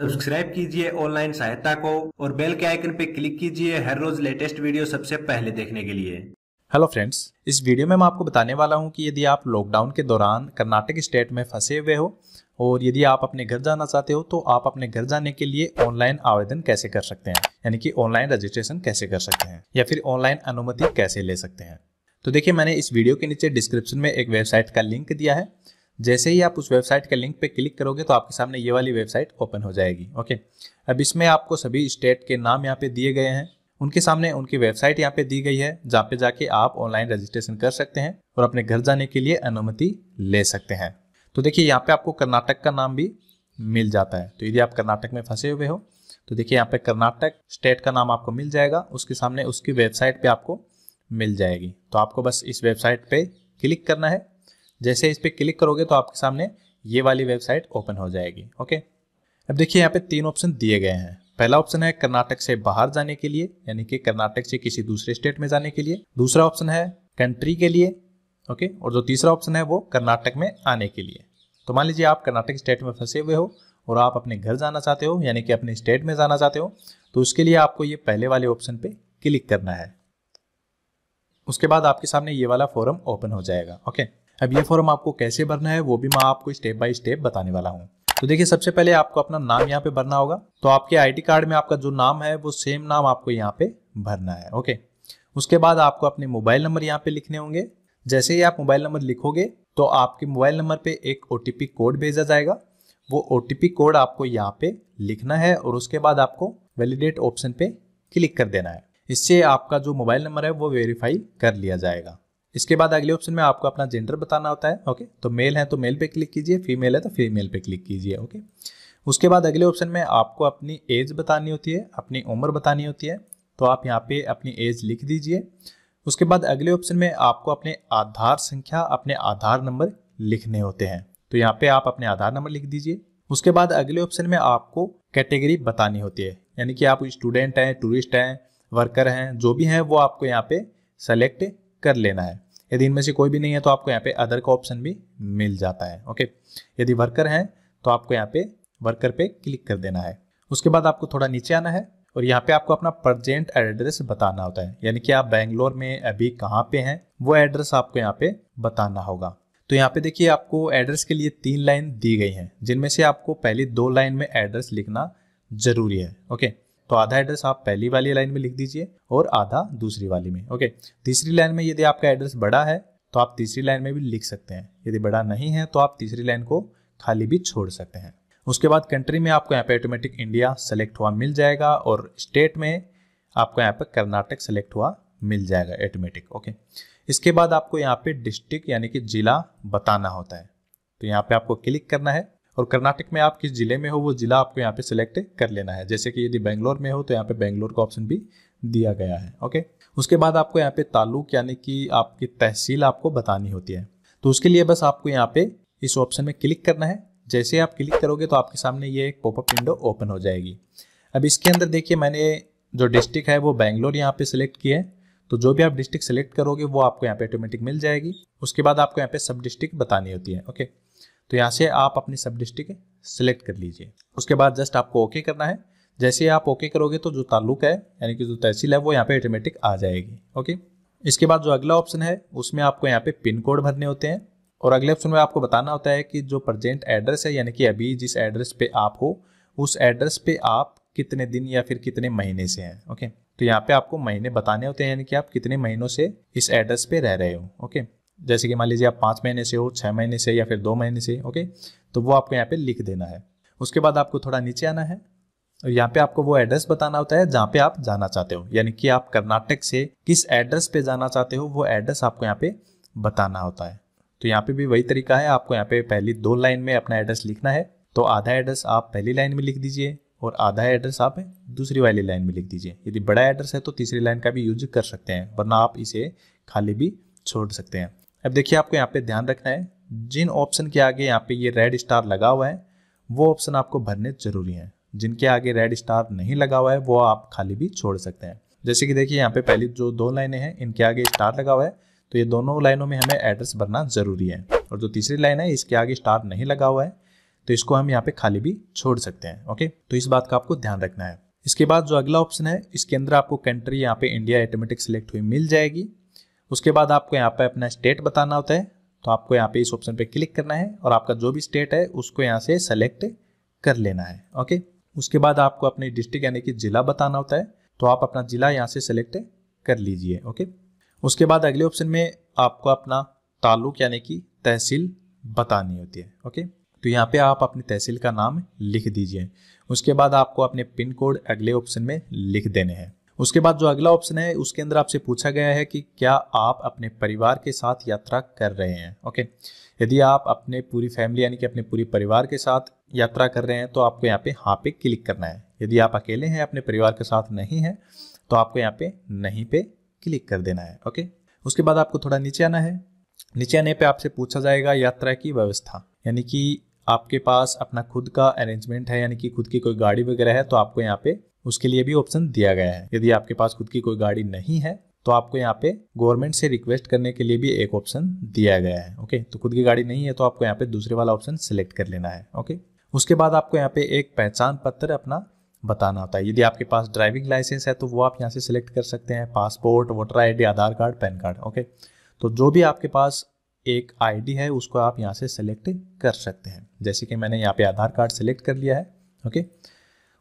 Subscribe कीजिए online सहायता को और बेल के आइकन पर क्लिक कीजिए हर रोज लेटेस्ट वीडियो सबसे पहले देखने के लिए हेलो फ्रेंड्स इस वीडियो में मैं आपको बताने वाला हूं कि यदि आप लॉकडाउन के दौरान कर्नाटक स्टेट में फंसे हुए हो और यदि आप अपने घर जाना चाहते हो तो आप अपने घर जाने के लिए ऑनलाइन आवेदन कैसे कर सकते हैं यानी कि ऑनलाइन रजिस्ट्रेशन कैसे कर सकते हैं या फिर ऑनलाइन अनुमति कैसे ले सकते हैं तो देखिए मैंने इस वीडियो के नीचे डिस्क्रिप्शन में एक वेबसाइट का लिंक दिया है जैसे ही आप उस वेबसाइट के लिंक पे क्लिक करोगे तो आपके सामने ये वाली वेबसाइट ओपन हो जाएगी ओके अब इसमें आपको सभी स्टेट के नाम यहाँ पे दिए गए हैं उनके सामने उनकी वेबसाइट यहाँ पे दी गई है जहाँ पे जाके आप ऑनलाइन रजिस्ट्रेशन कर सकते हैं और अपने घर जाने के लिए अनुमति ले सकते हैं तो देखिए यहाँ पे आपको कर्नाटक का नाम भी मिल जाता है तो यदि आप कर्नाटक में फंसे हुए हो तो देखिए यहाँ पे कर्नाटक स्टेट का नाम आपको मिल जाएगा उसके सामने उसकी वेबसाइट पे आपको मिल जाएगी तो आपको बस इस वेबसाइट पे क्लिक करना है जैसे इस पर क्लिक करोगे तो आपके सामने ये वाली वेबसाइट ओपन हो जाएगी ओके अब देखिए यहाँ पे तीन ऑप्शन दिए गए हैं पहला ऑप्शन है कर्नाटक से बाहर जाने के लिए यानी कि कर्नाटक से किसी दूसरे स्टेट में जाने के लिए दूसरा ऑप्शन है कंट्री के लिए ओके और जो तीसरा ऑप्शन है वो कर्नाटक में आने के लिए तो मान लीजिए आप कर्नाटक स्टेट में फंसे हुए हो और आप अपने घर जाना चाहते हो यानी कि अपने स्टेट में जाना चाहते हो तो उसके लिए आपको ये पहले वाले ऑप्शन पे क्लिक करना है उसके बाद आपके सामने ये वाला फॉरम ओपन हो जाएगा ओके अब ये फॉर्म आपको कैसे भरना है वो भी मैं आपको स्टेप बाय स्टेप बताने वाला हूँ तो देखिए सबसे पहले आपको अपना नाम यहाँ पे भरना होगा तो आपके आईडी कार्ड में आपका जो नाम है वो सेम नाम आपको यहाँ पे भरना है ओके उसके बाद आपको अपने मोबाइल नंबर यहाँ पे लिखने होंगे जैसे ही आप मोबाइल नंबर लिखोगे तो आपके मोबाइल नंबर पे एक ओ कोड भेजा जाएगा वो ओ कोड आपको यहाँ पे लिखना है और उसके बाद आपको वैलिडेट ऑप्शन पे क्लिक कर देना है इससे आपका जो मोबाइल नंबर है वो वेरीफाई कर लिया जाएगा इसके बाद अगले ऑप्शन में आपको अपना जेंडर बताना होता है ओके तो मेल है तो मेल पे क्लिक कीजिए फीमेल है तो फीमेल पे क्लिक कीजिए ओके उसके बाद अगले ऑप्शन में आपको अपनी एज बतानी होती है अपनी उम्र बतानी होती है तो आप यहाँ पे अपनी एज लिख दीजिए उसके बाद अगले ऑप्शन में आपको अपने आधार संख्या अपने आधार नंबर लिखने होते हैं तो यहाँ पे आप अपने आधार नंबर लिख दीजिए उसके बाद अगले ऑप्शन में आपको कैटेगरी बतानी होती है यानी कि आप स्टूडेंट हैं टूरिस्ट हैं वर्कर हैं जो भी हैं वो आपको यहाँ पे सेलेक्ट कर लेना है यदि इनमें से कोई भी नहीं है तो आपको यहाँ पे अदर का ऑप्शन भी मिल जाता है ओके यदि वर्कर हैं तो आपको यहाँ पे वर्कर पे क्लिक कर देना है उसके बाद आपको थोड़ा नीचे आना है और यहाँ पे आपको अपना प्रजेंट एड्रेस बताना होता है यानी कि आप बैंगलोर में अभी कहाँ पे हैं वो एड्रेस आपको यहाँ पे बताना होगा तो यहाँ पे देखिए आपको एड्रेस के लिए तीन लाइन दी गई हैं जिनमें से आपको पहली दो लाइन में एड्रेस लिखना जरूरी है ओके तो आधा एड्रेस आप पहली वाली लाइन में लिख दीजिए और आधा दूसरी वाली में ओके तीसरी लाइन में यदि आपका एड्रेस बड़ा है तो आप तीसरी लाइन में भी लिख सकते हैं यदि बड़ा नहीं है तो आप तीसरी लाइन को खाली भी छोड़ सकते हैं उसके बाद कंट्री में आपको यहाँ पे ऑटोमेटिक इंडिया सेलेक्ट हुआ मिल जाएगा और स्टेट में आपको यहाँ पे कर्नाटक सेलेक्ट हुआ मिल जाएगा ऑटोमेटिक ओके इसके बाद आपको यहाँ पे डिस्ट्रिक्ट यानी कि जिला बताना होता है तो यहाँ पे आपको क्लिक करना है और कर्नाटक में आप किस जिले में हो वो जिला आपको यहाँ पे सिलेक्ट कर लेना है जैसे कि यदि बैंगलोर में हो तो यहाँ पे बैंगलोर का ऑप्शन भी दिया गया है ओके उसके बाद आपको यहाँ पे ताल्लुक यानी कि आपकी तहसील आपको बतानी होती है तो उसके लिए बस आपको यहाँ पे इस ऑप्शन में क्लिक करना है जैसे आप क्लिक करोगे तो आपके सामने ये एक पॉपअप विंडो ओपन हो जाएगी अब इसके अंदर देखिए मैंने जो डिस्ट्रिक्ट है वो बैंगलोर यहाँ पे सिलेक्ट किया है तो जो भी आप डिस्ट्रिक्ट सेलेक्ट करोगे वो आपको यहाँ पे ऑटोमेटिक मिल जाएगी उसके बाद आपको यहाँ पे सब डिस्ट्रिक्ट बतानी होती है ओके तो यहाँ से आप अपनी सब डिस्ट्रिक्ट सेलेक्ट कर लीजिए उसके बाद जस्ट आपको ओके करना है जैसे ही आप ओके करोगे तो जो ताल्लुक है यानी कि जो तहसील है वो यहाँ पे ऑटोमेटिक आ जाएगी ओके इसके बाद जो अगला ऑप्शन है उसमें आपको यहाँ पे पिन कोड भरने होते हैं और अगले ऑप्शन में आपको बताना होता है कि जो प्रजेंट एड्रेस है यानी कि अभी जिस एड्रेस पे आप हो उस एड्रेस पे आप कितने दिन या फिर कितने महीने से हैं ओके तो यहाँ पे आपको महीने बताने होते हैं यानी कि आप कितने महीनों से इस एड्रेस पे रह रहे हो ओके जैसे कि मान लीजिए आप पाँच महीने से हो छः महीने से या फिर दो महीने से ओके तो वो आपको यहाँ पे लिख देना है उसके बाद आपको थोड़ा नीचे आना है और यहाँ पे आपको वो एड्रेस बताना होता है जहाँ पे आप जाना चाहते हो यानी कि आप कर्नाटक से किस एड्रेस पे जाना चाहते हो वो एड्रेस आपको यहाँ पे बताना होता है तो यहाँ पे भी वही तरीका है आपको यहाँ पे पहली दो लाइन में अपना एड्रेस लिखना है तो आधा एड्रेस आप पहली लाइन में लिख दीजिए और आधा एड्रेस आप दूसरी वाली लाइन में लिख दीजिए यदि बड़ा एड्रेस है तो तीसरी लाइन का भी यूज कर सकते हैं वरना आप इसे खाली भी छोड़ सकते हैं अब देखिए आपको यहाँ पे ध्यान रखना है जिन ऑप्शन के आगे यहाँ पे ये रेड स्टार लगा हुआ है वो ऑप्शन आपको भरने जरूरी हैं जिनके आगे रेड स्टार नहीं लगा हुआ है वो आप खाली भी छोड़ सकते हैं जैसे कि देखिए यहाँ पे पहली जो दो लाइनें हैं इनके आगे स्टार लगा हुआ है तो ये दोनों लाइनों में हमें एड्रेस भरना जरूरी है और जो तीसरी लाइन है इसके आगे स्टार नहीं लगा हुआ है तो इसको हम यहाँ पे खाली भी छोड़ सकते हैं ओके तो इस बात का आपको ध्यान रखना है इसके बाद जो अगला ऑप्शन है इसके अंदर आपको कंट्री यहाँ पे इंडिया ऑटोमेटिक सिलेक्ट हुई मिल जाएगी उसके बाद आपको यहाँ पे अपना स्टेट बताना होता है तो आपको यहाँ पे इस ऑप्शन पे क्लिक करना है और आपका जो भी स्टेट है उसको यहाँ से सेलेक्ट कर लेना है ओके उसके बाद आपको अपने डिस्ट्रिक्ट यानी कि ज़िला बताना होता है तो आप अपना ज़िला यहाँ से सेलेक्ट कर लीजिए ओके उसके बाद अगले ऑप्शन में आपको अपना ताल्लुक यानी कि तहसील बतानी होती है ओके तो यहाँ पे आप अपनी तहसील का नाम लिख दीजिए उसके बाद आपको अपने पिन कोड अगले ऑप्शन में लिख देने हैं उसके बाद जो अगला ऑप्शन है उसके अंदर आपसे पूछा गया है कि क्या आप अपने परिवार के साथ यात्रा कर रहे हैं ओके यदि आप अपने पूरी फैमिली यानी कि अपने पूरे परिवार के साथ यात्रा कर रहे हैं तो आपको यहाँ पे हाँ पे क्लिक करना है यदि आप अकेले हैं अपने परिवार के साथ नहीं है तो आपको यहाँ पे नहीं पे क्लिक कर देना है ओके उसके बाद आपको थोड़ा नीचे आना है नीचे आने पे आपसे पूछा जाएगा यात्रा की व्यवस्था यानी कि आपके पास अपना खुद का अरेंजमेंट है यानी कि खुद की कोई गाड़ी वगैरह है तो आपको यहाँ पे उसके लिए भी ऑप्शन दिया गया है यदि आपके पास खुद की कोई गाड़ी नहीं है तो आपको यहाँ पे गवर्नमेंट से रिक्वेस्ट करने के लिए भी एक ऑप्शन दिया गया है ओके तो खुद की गाड़ी नहीं है तो आपको यहाँ पे दूसरे वाला ऑप्शन सेलेक्ट कर लेना है ओके उसके बाद आपको यहाँ पे एक पहचान पत्र अपना बताना होता है यदि आपके पास ड्राइविंग लाइसेंस है तो वो आप यहाँ से सिलेक्ट कर सकते हैं passport voter I Aadhaar card PAN card okay तो जो भी आपके पास एक आईडी है उसको आप यहाँ से सिलेक्ट कर सकते हैं जैसे कि मैंने यहाँ पे आधार कार्ड सेलेक्ट कर लिया है ओके okay?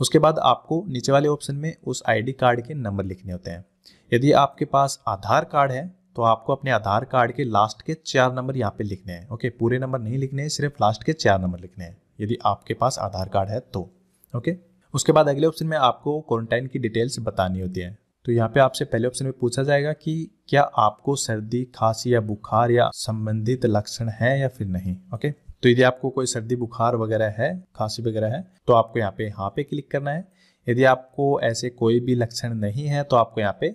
उसके बाद आपको नीचे वाले ऑप्शन में उस आईडी कार्ड के नंबर लिखने होते हैं यदि आपके पास आधार कार्ड है तो आपको अपने आधार कार्ड के लास्ट के चार नंबर यहाँ पे लिखने हैं ओके पूरे नंबर नहीं लिखने हैं सिर्फ लास्ट के चार नंबर लिखने हैं यदि आपके पास आधार कार्ड है तो ओके उसके बाद अगले ऑप्शन में आपको क्वारंटाइन की डिटेल्स बतानी होती है तो यहाँ पे आपसे पहले ऑप्शन में पूछा जाएगा कि क्या आपको सर्दी खांसी या बुखार या संबंधित लक्षण है या फिर नहीं ओके तो यदि आपको कोई सर्दी बुखार वगैरह है खांसी वगैरह है तो आपको यहाँ पे यहाँ पे क्लिक करना है यदि आपको ऐसे कोई भी लक्षण नहीं है तो आपको यहाँ पे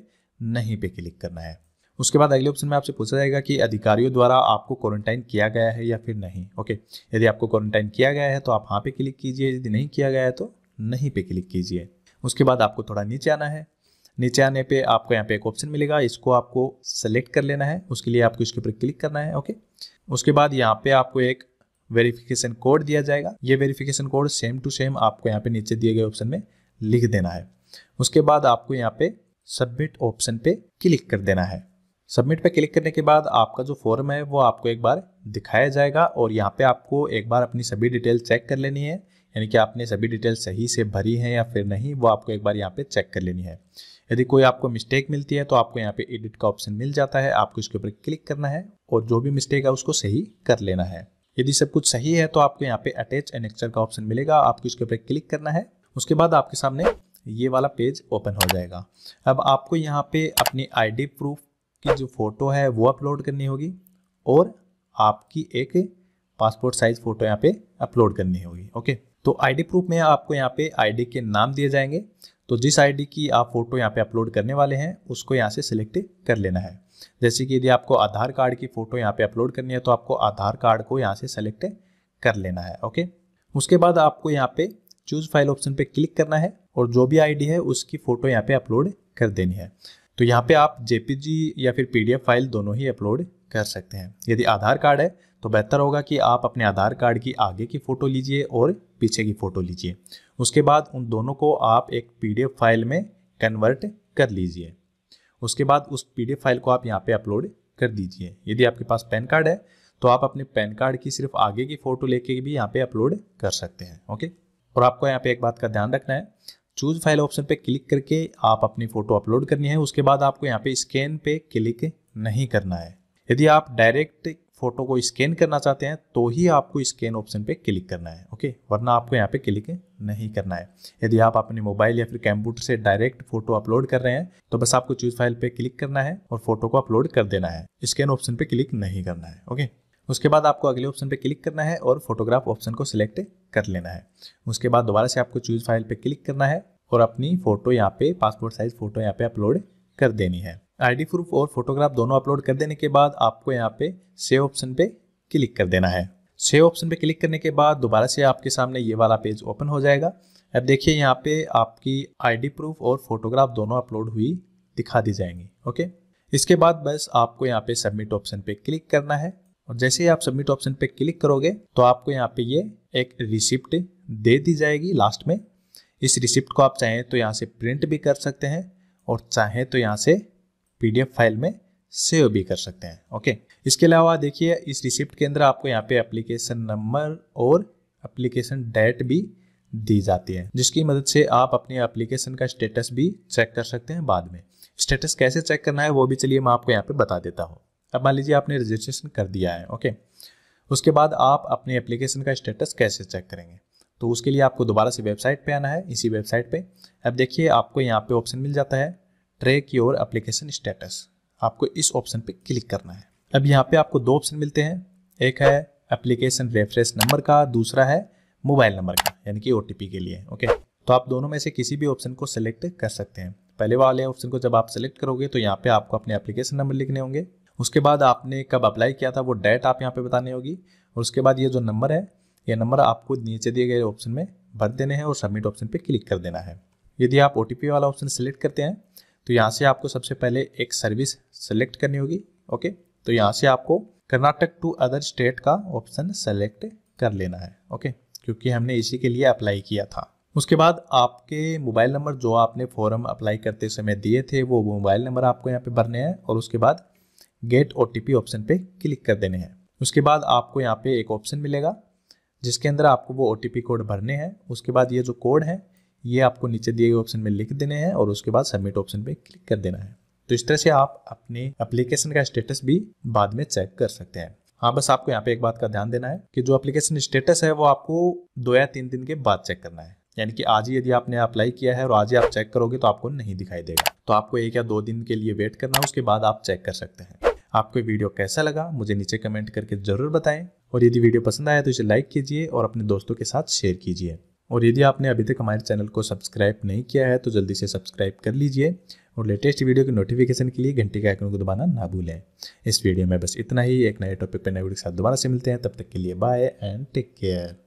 नहीं पे क्लिक करना है उसके बाद अगले ऑप्शन में आपसे पूछा जाएगा कि अधिकारियों द्वारा आपको क्वारंटाइन किया गया है या फिर नहीं ओके यदि आपको क्वारंटाइन किया गया है तो आप हाँ पे क्लिक कीजिए यदि नहीं किया गया है तो नहीं पे क्लिक कीजिए उसके बाद आपको थोड़ा नीचे आना है नीचे आने पे आपको यहाँ पे एक ऑप्शन मिलेगा इसको आपको सेलेक्ट कर लेना है उसके लिए आपको इसके ऊपर क्लिक करना है ओके उसके बाद यहाँ पे आपको एक वेरिफिकेशन कोड दिया जाएगा ये verification code same to same आपको यहाँ पे नीचे दिए गए ऑप्शन में लिख देना है उसके बाद आपको यहाँ पे सबमिट ऑप्शन पे क्लिक कर देना है सबमिट पे क्लिक करने के बाद आपका जो फॉर्म है वो आपको एक बार दिखाया जाएगा और यहाँ पे आपको एक बार अपनी सभी डिटेल चेक कर लेनी है यानी कि आपने सभी डिटेल सही से भरी है या फिर नहीं वो आपको एक बार यहाँ पे चेक कर लेनी है यदि कोई आपको मिस्टेक मिलती है तो आपको यहाँ पे एडिट का ऑप्शन मिल जाता है आपको इसके ऊपर क्लिक करना है और जो भी मिस्टेक है उसको सही कर लेना है यदि सब कुछ सही है तो आपको यहाँ पे अटैच एनेक्चर का ऑप्शन मिलेगा आपको इसके ऊपर क्लिक करना है उसके बाद आपके सामने ये वाला पेज ओपन हो जाएगा अब आपको यहाँ पे अपनी आईडी प्रूफ की जो फ़ोटो है वो अपलोड करनी होगी और आपकी एक पासपोर्ट साइज़ फ़ोटो यहाँ पे अपलोड करनी होगी ओके तो आईडी प्रूफ में आपको यहाँ पे आईडी के नाम दिए जाएंगे तो जिस आईडी की आप फ़ोटो यहाँ पे अपलोड करने वाले हैं उसको यहाँ से सिलेक्ट कर लेना है जैसे कि यदि आपको आधार कार्ड की फ़ोटो यहाँ पे अपलोड करनी है तो आपको आधार कार्ड को यहाँ से सेलेक्ट कर लेना है ओके उसके बाद आपको यहाँ पे चूज फाइल ऑप्शन पे क्लिक करना है और जो भी आईडी है उसकी फ़ोटो यहाँ पे अपलोड कर देनी है तो यहाँ पे आप जेपीजी या फिर पीडीएफ फाइल दोनों ही अपलोड कर सकते हैं यदि आधार कार्ड है तो बेहतर होगा कि आप अपने आधार कार्ड की आगे की फ़ोटो लीजिए और पीछे की फ़ोटो लीजिए उसके बाद उन दोनों को आप एक पीडीएफ फाइल में कन्वर्ट कर लीजिए उसके बाद उस पीडीएफ फाइल को आप यहाँ पे अपलोड कर दीजिए यदि आपके पास पैन कार्ड है तो आप अपने पैन कार्ड की सिर्फ आगे की फोटो लेके भी यहाँ पे अपलोड कर सकते हैं ओके और आपको यहाँ पे एक बात का ध्यान रखना है चूज फाइल ऑप्शन पे क्लिक करके आप अपनी फोटो अपलोड करनी है उसके बाद आपको यहाँ पे स्कैन पे क्लिक नहीं करना है यदि आप डायरेक्ट फोटो को स्कैन करना चाहते हैं तो ही आपको स्कैन ऑप्शन पे क्लिक करना है ओके वरना आपको यहाँ पे क्लिक नहीं करना है यदि आप अपने मोबाइल या फिर कंप्यूटर से डायरेक्ट फोटो अपलोड कर रहे हैं तो बस आपको चूज फाइल पे क्लिक करना है और फोटो को अपलोड कर देना है स्कैन ऑप्शन पे क्लिक नहीं करना है ओके उसके बाद आपको अगले ऑप्शन पे क्लिक करना है और फोटोग्राफ ऑप्शन को सिलेक्ट कर लेना है उसके बाद दोबारा से आपको चूज फाइल पे क्लिक करना है और अपनी फोटो यहाँ पे पासपोर्ट साइज फोटो यहाँ पे अपलोड कर देनी है आईडी प्रूफ और फोटोग्राफ दोनों अपलोड कर देने के बाद आपको यहाँ पे सेव ऑप्शन पे क्लिक कर देना है सेव ऑप्शन पे क्लिक करने के बाद दोबारा से आपके सामने ये वाला पेज ओपन हो जाएगा अब देखिए यहाँ पे आपकी आईडी प्रूफ और फोटोग्राफ दोनों अपलोड हुई दिखा दी जाएंगी ओके इसके बाद बस आपको यहाँ पे सबमिट ऑप्शन पे क्लिक करना है और जैसे ही आप सबमिट ऑप्शन पे क्लिक करोगे तो आपको यहाँ पे ये एक रिसिप्ट दे दी जाएगी लास्ट में इस रिसिप्ट को आप चाहें तो यहाँ से प्रिंट भी कर सकते हैं और चाहें तो यहाँ से पी फाइल में सेव भी कर सकते हैं ओके इसके अलावा देखिए इस रिसिप्ट के अंदर आपको यहाँ पे एप्लीकेशन नंबर और एप्लीकेशन डेट भी दी जाती है जिसकी मदद से आप अपने एप्लीकेशन का स्टेटस भी चेक कर सकते हैं बाद में स्टेटस कैसे चेक करना है वो भी चलिए मैं आपको यहाँ पे बता देता हूँ अब मान लीजिए आपने रजिस्ट्रेशन कर दिया है ओके उसके बाद आप अपने एप्लीकेशन का स्टेटस कैसे चेक करेंगे तो उसके लिए आपको दोबारा से वेबसाइट पर आना है इसी वेबसाइट पर अब देखिए आपको यहाँ पर ऑप्शन मिल जाता है ट्रैक योर एप्लीकेशन स्टेटस आपको इस ऑप्शन पर क्लिक करना है अब यहाँ पे आपको दो ऑप्शन मिलते हैं एक है एप्लीकेशन रेफरेंस नंबर का दूसरा है मोबाइल नंबर का यानी कि ओ के लिए ओके तो आप दोनों में से किसी भी ऑप्शन को सिलेक्ट कर सकते हैं पहले वाले ऑप्शन को जब आप सिलेक्ट करोगे तो यहाँ पे आपको अपने एप्लीकेशन नंबर लिखने होंगे उसके बाद आपने कब अप्लाई किया था वो डेट आप यहाँ पे बताने होगी और उसके बाद ये जो नंबर है ये नंबर आपको नीचे दिए गए ऑप्शन में भर देने हैं और सबमिट ऑप्शन पे क्लिक कर देना है यदि आप ओ वाला ऑप्शन सेलेक्ट करते हैं तो यहाँ से आपको सबसे पहले एक सर्विस सेलेक्ट करनी होगी ओके तो यहाँ से आपको कर्नाटक टू अदर स्टेट का ऑप्शन सेलेक्ट कर लेना है ओके क्योंकि हमने इसी के लिए अप्लाई किया था उसके बाद आपके मोबाइल नंबर जो आपने फॉर्म अप्लाई करते समय दिए थे वो मोबाइल नंबर आपको यहाँ पे भरने हैं और उसके बाद गेट ओ ऑप्शन पे क्लिक कर देने हैं उसके बाद आपको यहाँ पे एक ऑप्शन मिलेगा जिसके अंदर आपको वो ओ कोड भरने हैं उसके बाद ये जो कोड है ये आपको नीचे दिए गए ऑप्शन में लिख देने हैं और उसके बाद सबमिट ऑप्शन पर क्लिक कर देना है तो इस तरह से आप अपने एप्लीकेशन का स्टेटस भी बाद में चेक कर सकते हैं हाँ बस आपको यहाँ पे एक बात का ध्यान देना है कि जो एप्लीकेशन स्टेटस है वो आपको दो या तीन दिन के बाद चेक करना है यानी कि आज ही यदि आपने अप्लाई किया है और आज ही आप चेक करोगे तो आपको नहीं दिखाई देगा तो आपको एक या दो दिन के लिए वेट करना है उसके बाद आप चेक कर सकते हैं आपको वीडियो कैसा लगा मुझे नीचे कमेंट करके जरूर बताएं और यदि वीडियो पसंद आया तो इसे लाइक कीजिए और अपने दोस्तों के साथ शेयर कीजिए और यदि आपने अभी तक हमारे चैनल को सब्सक्राइब नहीं किया है तो जल्दी से सब्सक्राइब कर लीजिए और लेटेस्ट वीडियो के नोटिफिकेशन के लिए घंटे के आइकन को दबाना ना भूलें इस वीडियो में बस इतना ही एक नए टॉपिक पर नए वीडियो के साथ दोबारा से मिलते हैं तब तक के लिए बाय एंड टेक केयर